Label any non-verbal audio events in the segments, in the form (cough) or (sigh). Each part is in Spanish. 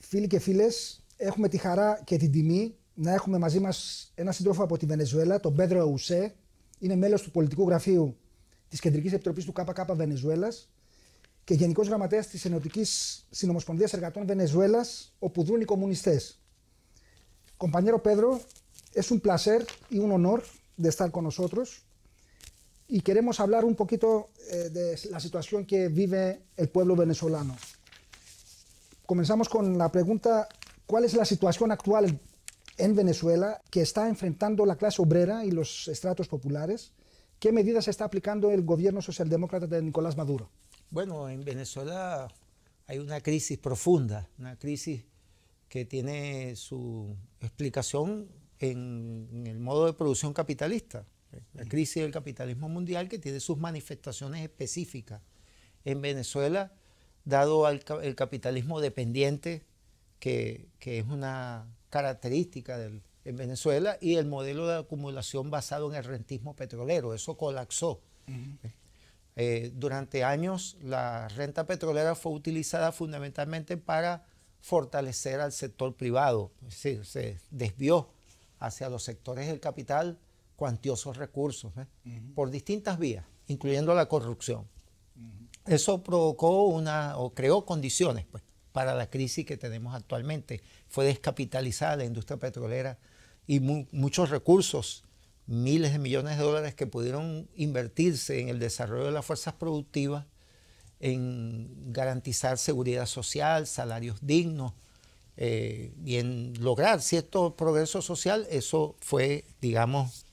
φίλοι και φίλε, έχουμε τη χαρά και την τιμή να έχουμε μαζί μα ένα σύντροφο από τη Βενεζουέλα, τον Πέδρο Εουσέ. Είναι μέλο του πολιτικού γραφείου τη Κεντρική Επιτροπή του ΚΚ Βενεζουέλα και Γενικό Γραμματέα τη Ενωτική Συνομοσπονδία Εργατών Βενεζουέλα, όπου δρούν οι κομμουνιστέ. Κομπανιέρο Πέδρο, es un placer y un honor de estar con nosotros. Y queremos hablar un poquito eh, de la situación que vive el pueblo venezolano. Comenzamos con la pregunta, ¿cuál es la situación actual en Venezuela que está enfrentando la clase obrera y los estratos populares? ¿Qué medidas está aplicando el gobierno socialdemócrata de Nicolás Maduro? Bueno, en Venezuela hay una crisis profunda, una crisis que tiene su explicación en, el modo de producción capitalista, la crisis del capitalismo mundial que tiene sus manifestaciones específicas. En Venezuela dado al el capitalismo dependiente, que, que es una característica del, en Venezuela, y el modelo de acumulación basado en el rentismo petrolero. Eso colapsó. Eh, durante años la renta petrolera fue utilizada fundamentalmente para fortalecer al sector privado, es decir, se desvió hacia los sectores del capital cuantiosos recursos ¿eh? por distintas vías, incluyendo la corrupción eso provocó una, o creó condiciones pues, para la crisis que tenemos actualmente. Fue descapitalizada la industria petrolera y muchos recursos, miles de millones de dólares que pudieron invertirse en el desarrollo de las fuerzas productivas, en garantizar seguridad social, salarios dignos eh, y en lograr cierto progreso social, eso fue, digamos,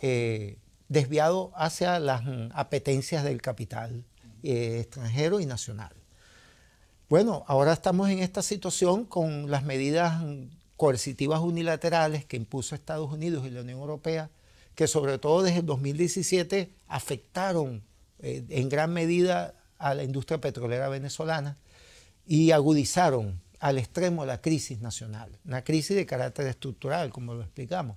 eh, desviado hacia las mm, apetencias del capital eh, extranjero y nacional. Bueno, ahora estamos en esta situación con las medidas coercitivas unilaterales que impuso Estados Unidos y la Unión Europea, que sobre todo desde el 2017 afectaron eh, en gran medida a la industria petrolera venezolana y agudizaron al extremo la crisis nacional, una crisis de carácter estructural, como lo explicamos.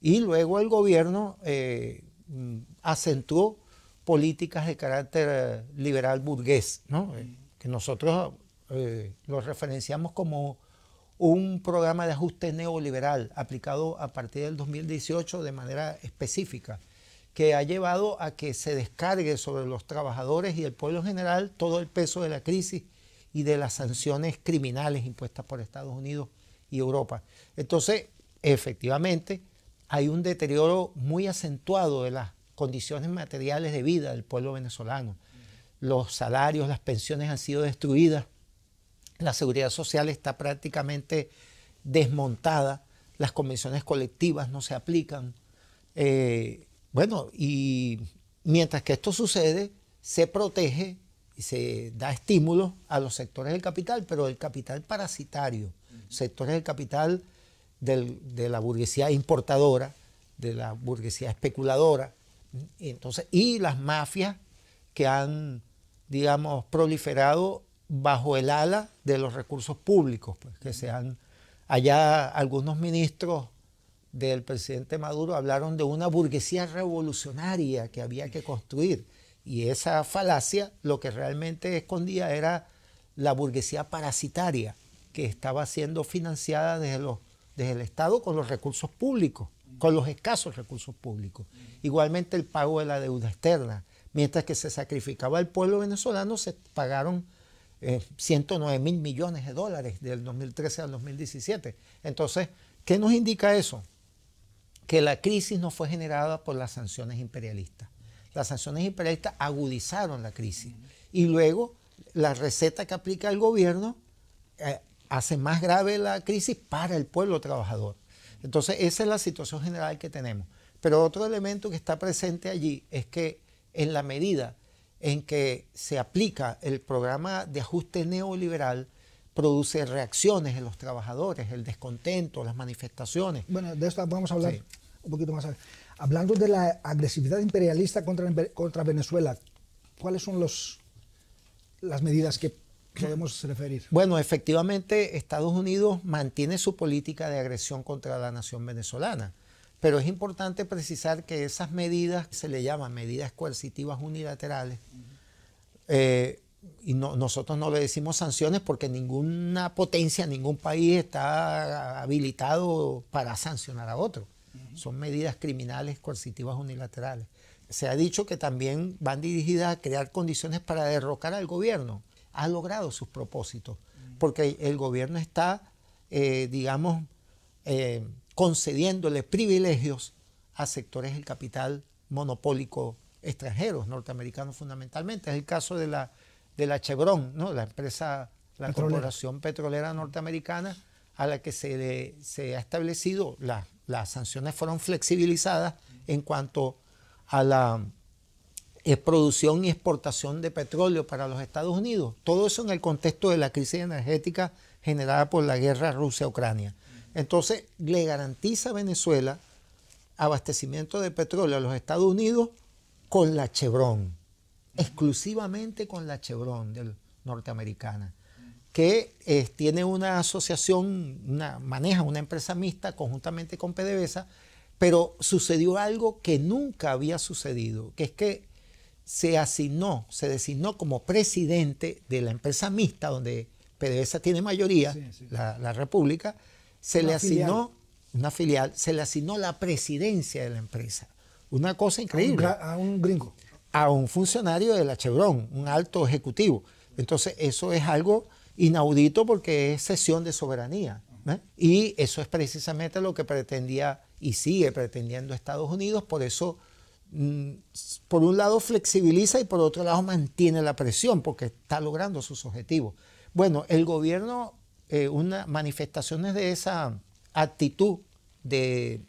Y luego el gobierno eh, mm, acentuó políticas de carácter eh, liberal burgués, mm. eh, que nosotros eh, lo referenciamos como un programa de ajuste neoliberal aplicado a partir del 2018 de manera específica, que ha llevado a que se descargue sobre los trabajadores y el pueblo en general todo el peso de la crisis y de las sanciones criminales impuestas por Estados Unidos y Europa. Entonces, efectivamente, hay un deterioro muy acentuado de las condiciones materiales de vida del pueblo venezolano. Los salarios, las pensiones han sido destruidas, la seguridad social está prácticamente desmontada, las convenciones colectivas no se aplican. Eh, bueno, y mientras que esto sucede, se protege y se da estímulo a los sectores del capital, pero el capital parasitario, sectores del capital de la burguesía importadora, de la burguesía especuladora, entonces, y las mafias que han, digamos, proliferado bajo el ala de los recursos públicos, pues, que se han, allá algunos ministros del presidente Maduro hablaron de una burguesía revolucionaria que había que construir. Y esa falacia lo que realmente escondía era la burguesía parasitaria que estaba siendo financiada desde el Estado con los recursos públicos con los escasos recursos públicos. Igualmente el pago de la deuda externa. Mientras que se sacrificaba al pueblo venezolano, se pagaron 109 eh, mil millones de dólares del 2013 al 2017. Entonces, ¿qué nos indica eso? Que la crisis no fue generada por las sanciones imperialistas. Las sanciones imperialistas agudizaron la crisis y luego la receta que aplica el gobierno eh, hace más grave la crisis para el pueblo trabajador. Entonces, esa es la situación general que tenemos. Pero otro elemento que está presente allí es que en la medida en que se aplica el programa de ajuste neoliberal, produce reacciones en los trabajadores, el descontento, las manifestaciones. Bueno, de esto vamos a hablar un poquito más. Hablando de la agresividad imperialista contra, contra Venezuela, ¿cuáles son los, las medidas que podemos referir? Bueno, efectivamente Estados Unidos mantiene su política de agresión contra la nación venezolana, pero es importante precisar que esas medidas, se le llaman medidas coercitivas unilaterales, eh, y nosotros no le decimos sanciones porque ninguna potencia, ningún país está habilitado para sancionar a otro. Son medidas criminales coercitivas unilaterales. Se ha dicho que también van dirigidas a crear condiciones para derrocar al gobierno ha logrado sus propósitos, porque el gobierno está, eh, digamos, eh, concediéndole privilegios a sectores del capital monopólico extranjeros, norteamericanos fundamentalmente. Es el caso de la, de la Chevron, ¿no? la empresa, la corporación petrolera norteamericana, a la que se, se ha establecido, las sanciones fueron flexibilizadas en cuanto a la es producción y exportación de petróleo para los Estados Unidos. Todo eso en el contexto de la crisis energética generada por la guerra Rusia-Ucrania. Entonces, le garantiza a Venezuela abastecimiento de petróleo a los Estados Unidos con la Chevron, exclusivamente con la Chevron del, norteamericana, que eh, tiene una asociación, maneja una empresa mixta conjuntamente con PDVSA, pero sucedió algo que nunca había sucedido, que es que se asignó, se designó como presidente de la empresa mixta, donde PDVSA tiene mayoría, La, República, se le asignó una filial, se le asignó la presidencia de la empresa. Una cosa increíble. A un, gringo. A un funcionario de la Chevron, un alto ejecutivo. Entonces, eso es algo inaudito porque es cesión de soberanía. ¿eh? Y eso es precisamente lo que pretendía y sigue pretendiendo Estados Unidos, por eso Mm, por un lado flexibiliza y por otro lado mantiene la presión porque está logrando sus objetivos. Bueno, el gobierno, eh, manifestaciones de esa actitud de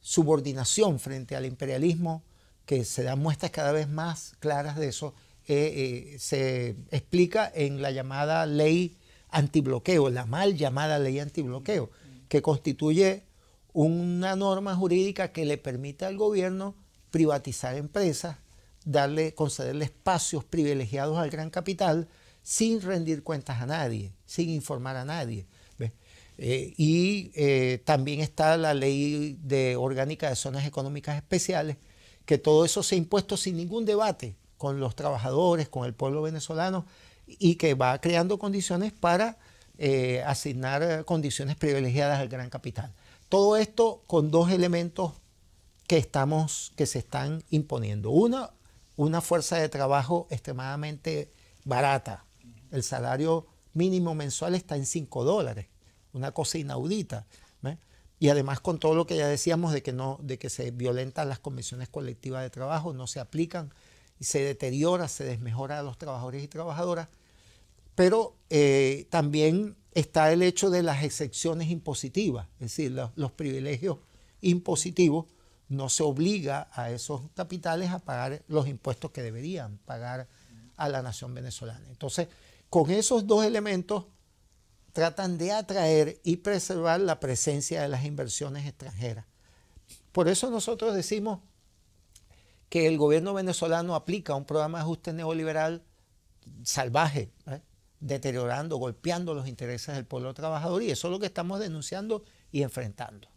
subordinación frente al imperialismo, que se dan muestras cada vez más claras de eso, eh, eh, se explica en la llamada ley antibloqueo, la mal llamada ley antibloqueo, que constituye una norma jurídica que le permite al gobierno privatizar empresas, darle, concederle espacios privilegiados al gran capital sin rendir cuentas a nadie, sin informar a nadie. Eh, y eh, también está la ley de orgánica de zonas económicas especiales, que todo eso se ha impuesto sin ningún debate con los trabajadores, con el pueblo venezolano, y que va creando condiciones para eh, asignar condiciones privilegiadas al gran capital. Todo esto con dos elementos que, estamos, que se están imponiendo. Una, una fuerza de trabajo extremadamente barata. El salario mínimo mensual está en 5 dólares, una cosa inaudita. Y además con todo lo que ya decíamos de que, no, de que se violentan las comisiones colectivas de trabajo, no se aplican, y se deteriora, se desmejora a los trabajadores y trabajadoras. Pero eh, también está el hecho de las excepciones impositivas, es decir, los privilegios impositivos no se obliga a esos capitales a pagar los impuestos que deberían pagar a la nación venezolana. Entonces, con esos dos elementos tratan de atraer y preservar la presencia de las inversiones extranjeras. Por eso nosotros decimos que el gobierno venezolano aplica un programa de ajuste neoliberal salvaje, ¿eh? deteriorando, golpeando los intereses del pueblo trabajador y eso es lo que estamos denunciando y enfrentando.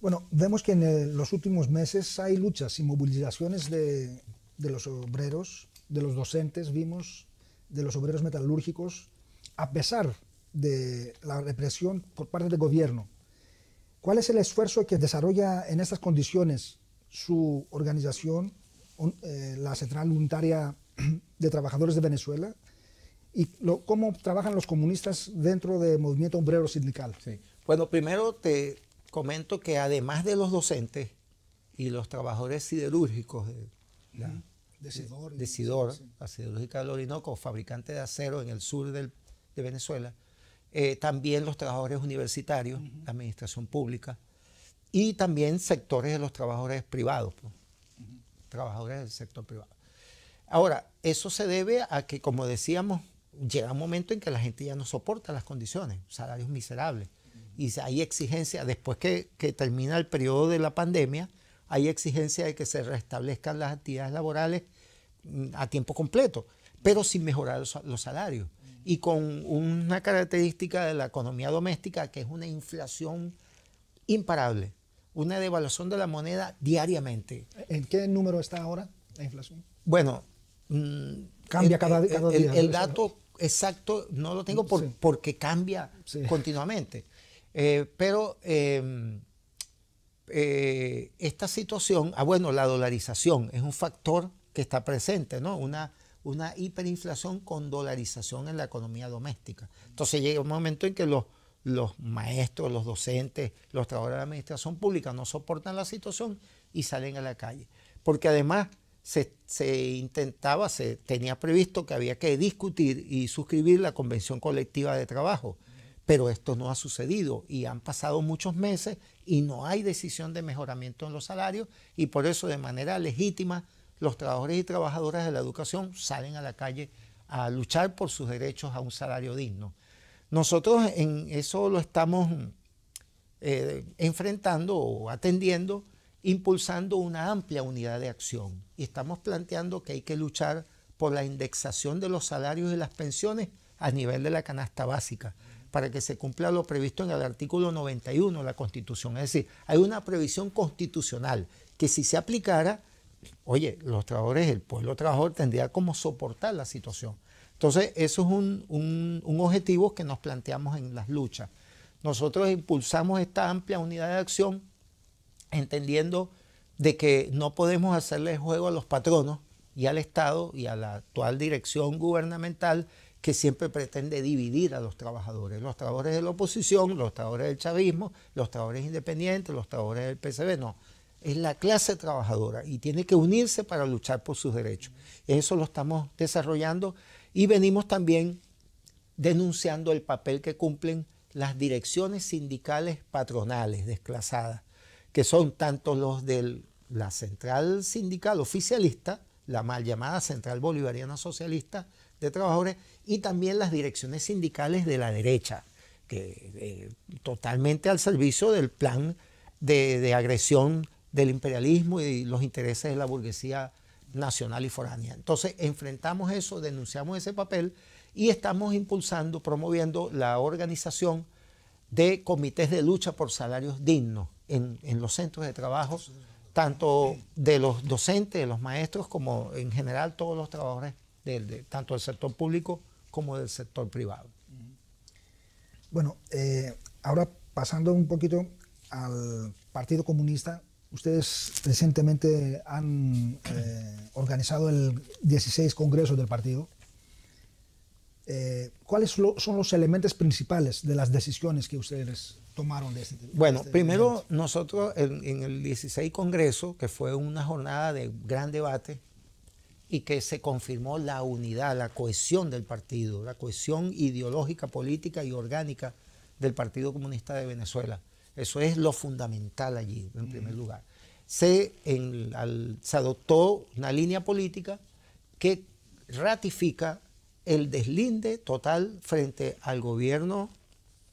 Bueno, vemos que en los últimos meses hay luchas y movilizaciones de, los obreros, de los docentes, vimos, de los obreros metalúrgicos, a pesar de la represión por parte del gobierno. ¿Cuál es el esfuerzo que desarrolla en estas condiciones su organización, eh, la Central Unitaria (clears throat) de Trabajadores de Venezuela? ¿Y lo, cómo trabajan los comunistas dentro del movimiento obrero sindical? Sí. Bueno, primero te, comento que además de los docentes y los trabajadores siderúrgicos de, la, de Sidor, de, siderúrgica Orinoco, fabricante de acero en el sur de Venezuela, eh, también los trabajadores universitarios, administración pública, y también sectores de los trabajadores privados, pues. trabajadores del sector privado. Ahora, eso se debe a que, como decíamos, llega un momento en que la gente ya no soporta las condiciones, salarios miserables y hay exigencia, después que, termina el periodo de la pandemia, hay exigencia de que se restablezcan las actividades laborales mm, a tiempo completo, pero sin mejorar los, salarios. Y con una característica de la economía doméstica que es una inflación imparable, una devaluación de la moneda diariamente. ¿En qué número está ahora la inflación? Bueno, mm, cambia cada, día. El, dato exacto no lo tengo porque cambia continuamente. Eh, pero em, eh, esta situación, ah bueno, la dolarización es un factor que está presente, ¿no? Una, una hiperinflación con dolarización en la economía doméstica. Entonces llega un momento en que los, maestros, los docentes, los trabajadores de la administración pública no soportan la situación y salen a la calle. Porque además se, intentaba, se tenía previsto que había que discutir y suscribir la convención colectiva de trabajo. Pero esto no ha sucedido y han pasado muchos meses y no hay decisión de mejoramiento en los salarios y por eso de manera legítima los trabajadores y trabajadoras de la educación salen a la calle a luchar por sus derechos a un salario digno. Nosotros en eso lo estamos eh, enfrentando o atendiendo, impulsando una amplia unidad de acción y estamos planteando que hay que luchar por la indexación de los salarios y las pensiones a nivel de la canasta básica para que se cumpla lo previsto en el artículo 91 de la Constitución. Es decir, hay una previsión constitucional que si se aplicara, oye, los trabajadores, el pueblo trabajador tendría como soportar la situación. Entonces, eso es un, objetivo que nos planteamos en las luchas. Nosotros impulsamos esta amplia unidad de acción entendiendo de que no podemos hacerle juego a los patronos y al Estado y a la actual dirección gubernamental que siempre pretende dividir a los trabajadores, los trabajadores de la oposición, los trabajadores del chavismo, los trabajadores independientes, los trabajadores del PCB, no. Es la clase trabajadora y tiene que unirse para luchar por sus derechos. Eso lo estamos desarrollando y venimos también denunciando el papel que cumplen las direcciones sindicales patronales desclasadas, que son tanto los de la central sindical oficialista, la mal llamada central bolivariana socialista, de Trabajadores y también las direcciones sindicales de la derecha, que eh, totalmente al servicio del plan de, agresión del imperialismo y los intereses de la burguesía nacional y foránea. Entonces enfrentamos eso, denunciamos ese papel y estamos impulsando, promoviendo la organización de comités de lucha por salarios dignos en los centros de trabajo tanto de los docentes, de los maestros, como en general todos los trabajadores tanto del sector público como del sector privado. Bueno, eh, ahora pasando un poquito al Partido Comunista, ustedes recientemente han eh, organizado el 16 Congreso del partido. Eh, ¿Cuáles son los elementos principales de las decisiones que ustedes tomaron este este bueno, primero nosotros en, el 16 Congreso, que fue una jornada de gran debate, y que se confirmó la unidad, la cohesión del partido, la cohesión ideológica, política y orgánica del Partido Comunista de Venezuela. Eso es lo fundamental allí, en primer lugar. Se, adoptó una línea política que ratifica el deslinde total frente al gobierno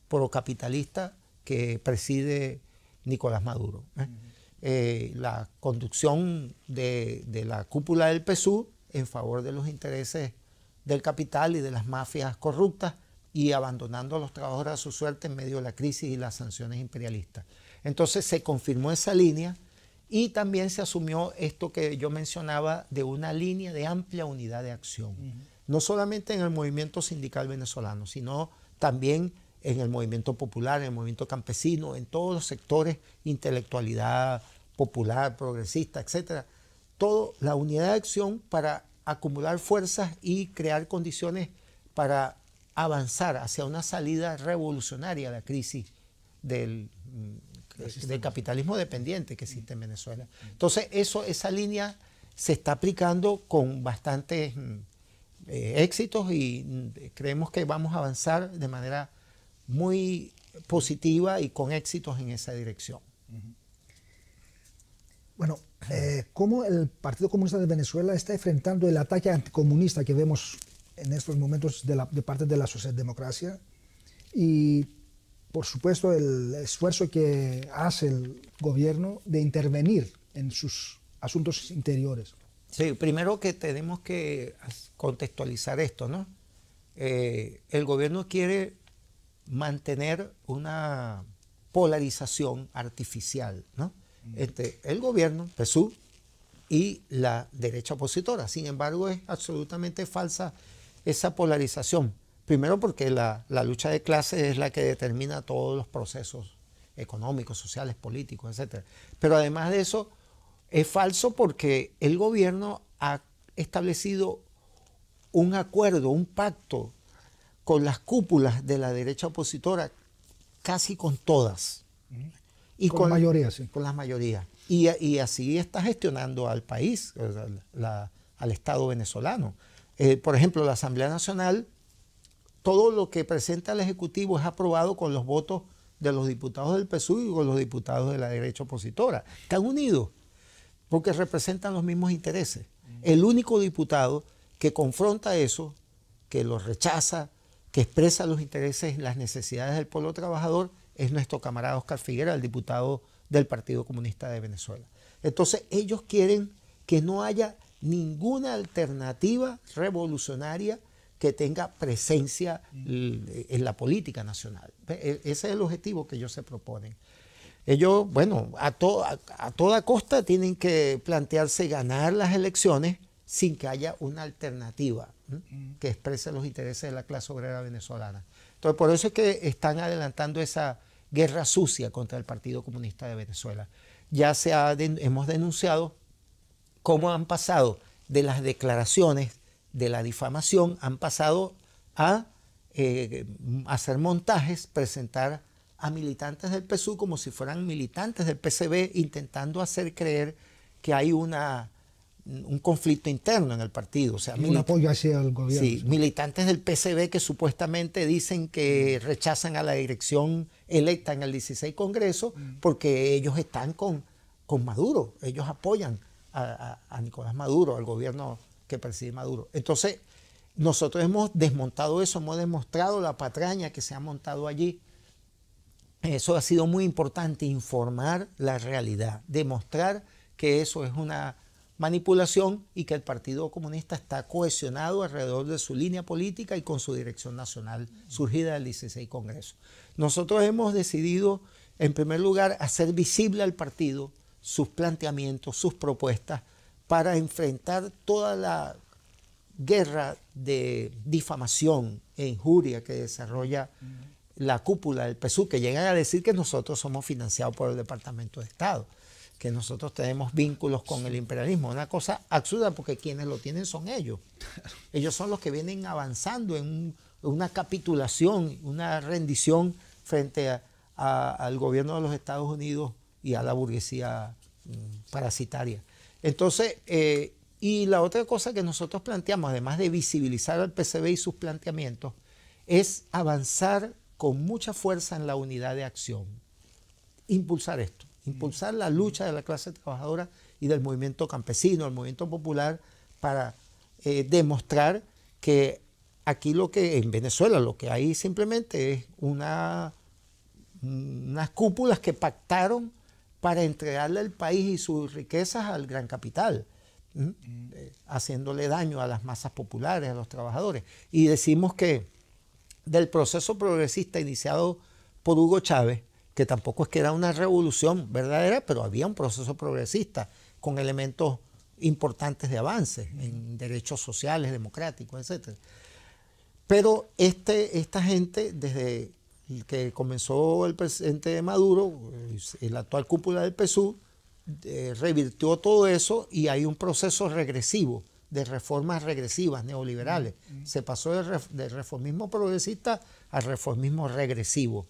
procapitalista que preside Nicolás Maduro. ¿eh? Eh, la conducción de, la cúpula del PSU en favor de los intereses del capital y de las mafias corruptas y abandonando a los trabajadores a su suerte en medio de la crisis y las sanciones imperialistas. Entonces se confirmó esa línea y también se asumió esto que yo mencionaba de una línea de amplia unidad de acción, no solamente en el movimiento sindical venezolano, sino también en el movimiento popular, en el movimiento campesino, en todos los sectores, intelectualidad popular, progresista, etcétera. Todo la unidad de acción para acumular fuerzas y crear condiciones para avanzar hacia una salida revolucionaria a la crisis del, capitalismo dependiente que existe en Venezuela. Entonces, eso, esa línea se está aplicando con bastantes mm, eh, éxitos y mm, creemos que vamos a avanzar de manera muy positiva y con éxitos en esa dirección. Bueno, eh, ¿cómo el Partido Comunista de Venezuela está enfrentando el ataque anticomunista que vemos en estos momentos de, parte de la socialdemocracia? Y, por supuesto, el esfuerzo que hace el gobierno de intervenir en sus asuntos interiores. Sí, primero que tenemos que contextualizar esto, ¿no? Eh, el gobierno quiere mantener una polarización artificial ¿no? Mm. entre el gobierno, PSU, y la derecha opositora. Sin embargo, es absolutamente falsa esa polarización. Primero porque la, la lucha de clases es la que determina todos los procesos económicos, sociales, políticos, etc. Pero además de eso, es falso porque el gobierno ha establecido un acuerdo, un pacto con las cúpulas de la derecha opositora, casi con todas. Y con, con la mayoría, sí. Con la mayoría. Y, así está gestionando al país, al, Estado venezolano. Eh, por ejemplo, la Asamblea Nacional, todo lo que presenta el Ejecutivo es aprobado con los votos de los diputados del PSUV y con los diputados de la derecha opositora. Están unidos porque representan los mismos intereses. Mm. El único diputado que confronta eso, que lo rechaza, que expresa los intereses, las necesidades del pueblo trabajador, es nuestro camarada Oscar Figuera, el diputado del Partido Comunista de Venezuela. Entonces ellos quieren que no haya ninguna alternativa revolucionaria que tenga presencia eh, en la política nacional. E, ese es el objetivo que ellos se proponen. Ellos, bueno, a, a toda costa tienen que plantearse ganar las elecciones sin que haya una alternativa que exprese los intereses de la clase obrera venezolana. Entonces, por eso es que están adelantando esa guerra sucia contra el Partido Comunista de Venezuela. Ya se hemos denunciado cómo han pasado de las declaraciones, de la difamación, han pasado a eh, hacer montajes, presentar a militantes del PSU como si fueran militantes del PCB, intentando hacer creer que hay una un conflicto interno en el partido. O sea, un apoyo hacia el gobierno. Sí, militantes del PCB que supuestamente dicen que rechazan a la dirección electa en el 16 Congreso mm. porque ellos están con, con Maduro, ellos apoyan a, Nicolás Maduro, al gobierno que preside Maduro. Entonces, nosotros hemos desmontado eso, hemos demostrado la patraña que se ha montado allí. Eso ha sido muy importante, informar la realidad, demostrar que eso es una manipulación y que el Partido Comunista está cohesionado alrededor de su línea política y con su dirección nacional surgida del 16 Congreso. Nosotros hemos decidido, en primer lugar, hacer visible al partido sus planteamientos, sus propuestas, para enfrentar toda la guerra de difamación e injuria que desarrolla la cúpula del PSU, que llegan a decir que nosotros somos financiados por el Departamento de Estado que nosotros tenemos vínculos con el imperialismo. Una cosa absurda porque quienes lo tienen son ellos. Ellos son los que vienen avanzando en una capitulación, una rendición frente al gobierno de los Estados Unidos y a la burguesía mm, parasitaria. Entonces, eh, y la otra cosa que nosotros planteamos, además de visibilizar al PCB y sus planteamientos, es avanzar con mucha fuerza en la unidad de acción, impulsar esto impulsar la lucha de la clase trabajadora y del movimiento campesino, del movimiento popular, para eh, demostrar que aquí lo que en Venezuela lo que hay simplemente es una, unas cúpulas que pactaron para entregarle el país y sus riquezas al gran capital, mm. eh, haciéndole daño a las masas populares, a los trabajadores. Y decimos que del proceso progresista iniciado por Hugo Chávez, que tampoco es que era una revolución verdadera, pero había un proceso progresista con elementos importantes de avance en derechos sociales, democráticos, etc. Pero este, esta gente, desde que comenzó el presidente Maduro, la actual cúpula del PSUV, eh, revirtió todo eso y hay un proceso regresivo de reformas regresivas neoliberales. Mm, mm. Se pasó del reformismo progresista al reformismo regresivo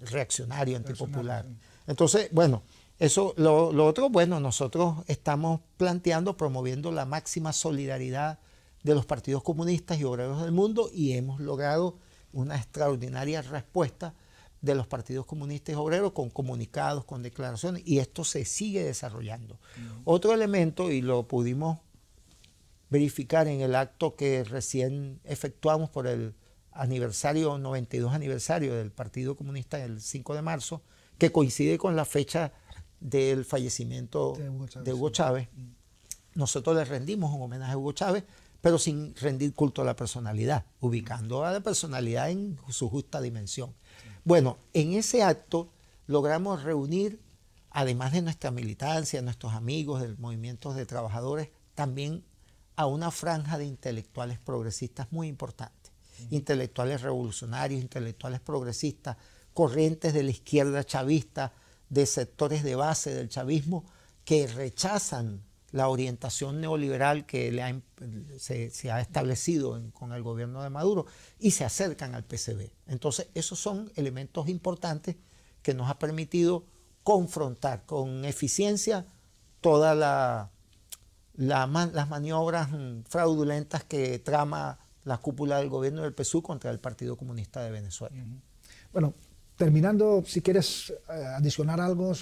reaccionario, antipopular. Entonces, bueno, eso, lo, otro, bueno, nosotros estamos planteando, promoviendo la máxima solidaridad de los partidos comunistas y obreros del mundo y hemos logrado una extraordinaria respuesta de los partidos comunistas y obreros con comunicados, con declaraciones y esto se sigue desarrollando. Otro elemento, y lo pudimos verificar en el acto que recién efectuamos por el aniversario, 92 aniversario del Partido Comunista el 5 de marzo, que coincide con la fecha del fallecimiento de Hugo Chávez. Nosotros le rendimos un homenaje a Hugo Chávez, pero sin rendir culto a la personalidad, ubicando a la personalidad en su justa dimensión. Bueno, en ese acto logramos reunir, además de nuestra militancia, nuestros amigos del movimiento de trabajadores, también a una franja de intelectuales progresistas muy importante intelectuales revolucionarios, intelectuales progresistas, corrientes de la izquierda chavista, de sectores de base del chavismo que rechazan la orientación neoliberal que se, ha establecido con el gobierno de Maduro y se acercan al PCB. Entonces, esos son elementos importantes que nos ha permitido confrontar con eficiencia todas las maniobras mm, fraudulentas que trama la cúpula del gobierno del PSU contra el Partido Comunista de Venezuela. Bueno, terminando, si quieres eh, adicionar algo.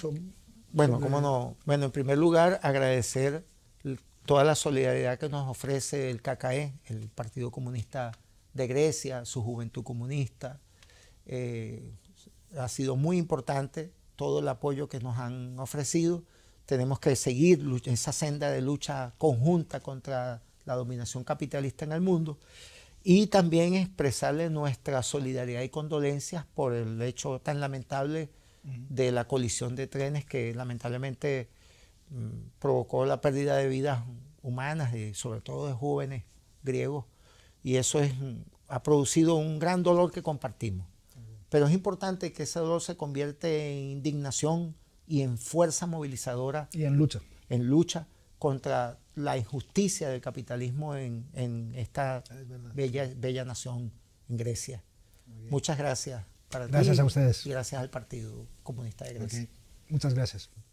bueno, cómo no. Bueno, en primer lugar, agradecer toda la solidaridad que nos ofrece el KKE, el Partido Comunista de Grecia, su juventud comunista. Eh, ha sido muy importante todo el apoyo que nos han ofrecido. Tenemos que seguir esa senda de lucha conjunta contra la dominación capitalista en el mundo y también expresarle nuestra solidaridad y condolencias por el hecho tan lamentable de la colisión de trenes que lamentablemente mm, provocó la pérdida de vidas humanas y sobre todo de jóvenes griegos y eso mm, ha producido un gran dolor que compartimos. Pero es importante que ese dolor se convierta en indignación y en fuerza movilizadora. Y en lucha. En lucha contra la injusticia del capitalismo en, en esta bella, bella nación, en Grecia. Muchas gracias. Para gracias a ustedes. Y gracias al Partido Comunista de Grecia. Muchas gracias.